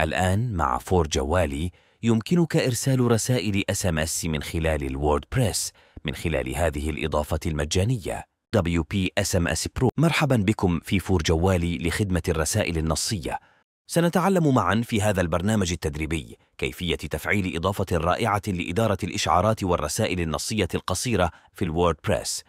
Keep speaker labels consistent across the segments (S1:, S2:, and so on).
S1: الآن مع فور جوالي يمكنك إرسال رسائل SMS من خلال بريس من خلال هذه الإضافة المجانية WP SMS Pro مرحبا بكم في فور جوالي لخدمة الرسائل النصية سنتعلم معا في هذا البرنامج التدريبي كيفية تفعيل إضافة رائعة لإدارة الإشعارات والرسائل النصية القصيرة في بريس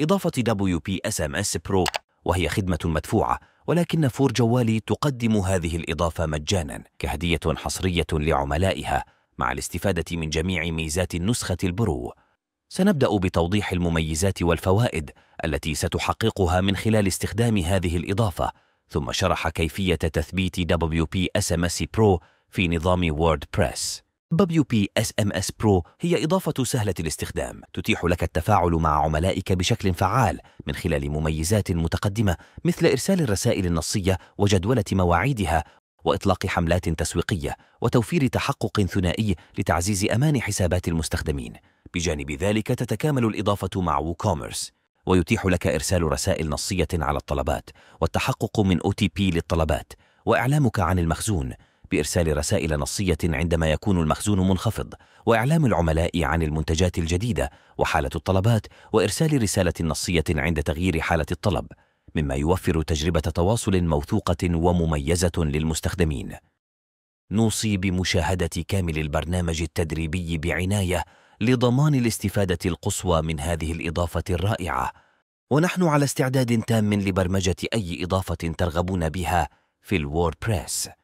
S1: إضافة WP SMS Pro وهي خدمة مدفوعة ولكن فور جوالي تقدم هذه الإضافة مجانا كهدية حصرية لعملائها مع الاستفادة من جميع ميزات النسخة البرو سنبدأ بتوضيح المميزات والفوائد التي ستحققها من خلال استخدام هذه الإضافة ثم شرح كيفية تثبيت WP SMS Pro في نظام ووردبريس بابيو بي اس ام اس برو هي إضافة سهلة الاستخدام تتيح لك التفاعل مع عملائك بشكل فعال من خلال مميزات متقدمة مثل إرسال الرسائل النصية وجدولة مواعيدها وإطلاق حملات تسويقية وتوفير تحقق ثنائي لتعزيز أمان حسابات المستخدمين بجانب ذلك تتكامل الإضافة مع ووكوميرس ويتيح لك إرسال رسائل نصية على الطلبات والتحقق من او تي بي للطلبات وإعلامك عن المخزون بإرسال رسائل نصية عندما يكون المخزون منخفض وإعلام العملاء عن المنتجات الجديدة وحالة الطلبات وإرسال رسالة نصية عند تغيير حالة الطلب مما يوفر تجربة تواصل موثوقة ومميزة للمستخدمين نوصي بمشاهدة كامل البرنامج التدريبي بعناية لضمان الاستفادة القصوى من هذه الإضافة الرائعة ونحن على استعداد تام لبرمجة أي إضافة ترغبون بها في الوordpress